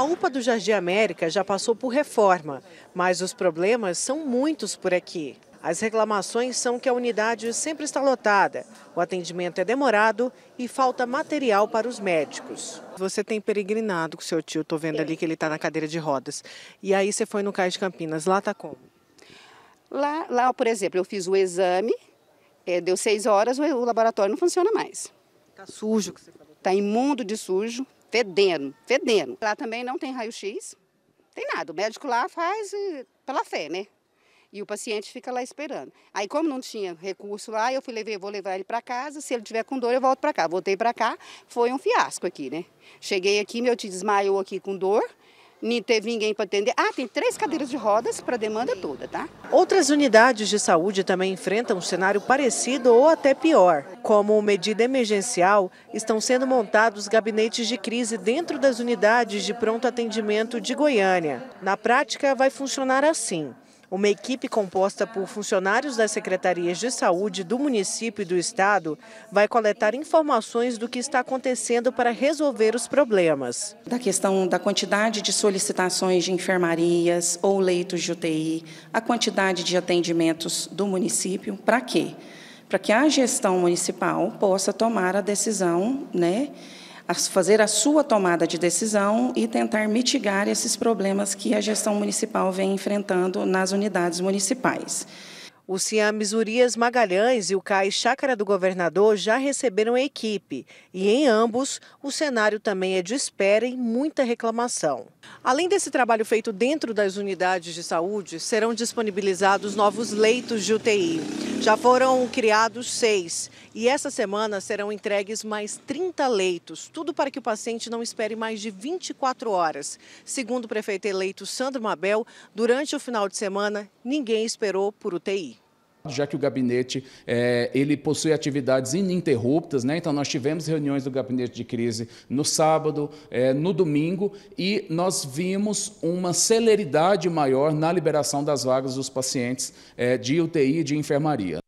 A UPA do Jardim América já passou por reforma, mas os problemas são muitos por aqui. As reclamações são que a unidade sempre está lotada, o atendimento é demorado e falta material para os médicos. Você tem peregrinado com seu tio, estou vendo ali que ele está na cadeira de rodas. E aí você foi no Cais de Campinas, lá está como? Lá, lá, por exemplo, eu fiz o exame, é, deu seis horas, o laboratório não funciona mais. Está sujo Está imundo de sujo, fedendo, fedendo. Lá também não tem raio-x, tem nada. O médico lá faz eh, pela fé, né? E o paciente fica lá esperando. Aí, como não tinha recurso lá, eu fui levar, vou levar ele para casa. Se ele tiver com dor, eu volto para cá. Voltei para cá, foi um fiasco aqui, né? Cheguei aqui, meu tio desmaiou aqui com dor. Nem teve ninguém para atender. Ah, tem três cadeiras de rodas para demanda toda, tá? Outras unidades de saúde também enfrentam um cenário parecido ou até pior. Como medida emergencial, estão sendo montados gabinetes de crise dentro das unidades de pronto atendimento de Goiânia. Na prática, vai funcionar assim. Uma equipe composta por funcionários das secretarias de saúde do município e do estado vai coletar informações do que está acontecendo para resolver os problemas. Da questão da quantidade de solicitações de enfermarias ou leitos de UTI, a quantidade de atendimentos do município, para quê? para que a gestão municipal possa tomar a decisão, né, fazer a sua tomada de decisão e tentar mitigar esses problemas que a gestão municipal vem enfrentando nas unidades municipais. O Ciames Urias Magalhães e o CAI Chácara do Governador já receberam a equipe e em ambos o cenário também é de espera e muita reclamação. Além desse trabalho feito dentro das unidades de saúde, serão disponibilizados novos leitos de UTI. Já foram criados seis e essa semana serão entregues mais 30 leitos, tudo para que o paciente não espere mais de 24 horas. Segundo o prefeito eleito Sandro Mabel, durante o final de semana ninguém esperou por UTI já que o gabinete é, ele possui atividades ininterruptas, né? então nós tivemos reuniões do gabinete de crise no sábado, é, no domingo e nós vimos uma celeridade maior na liberação das vagas dos pacientes é, de UTI e de enfermaria.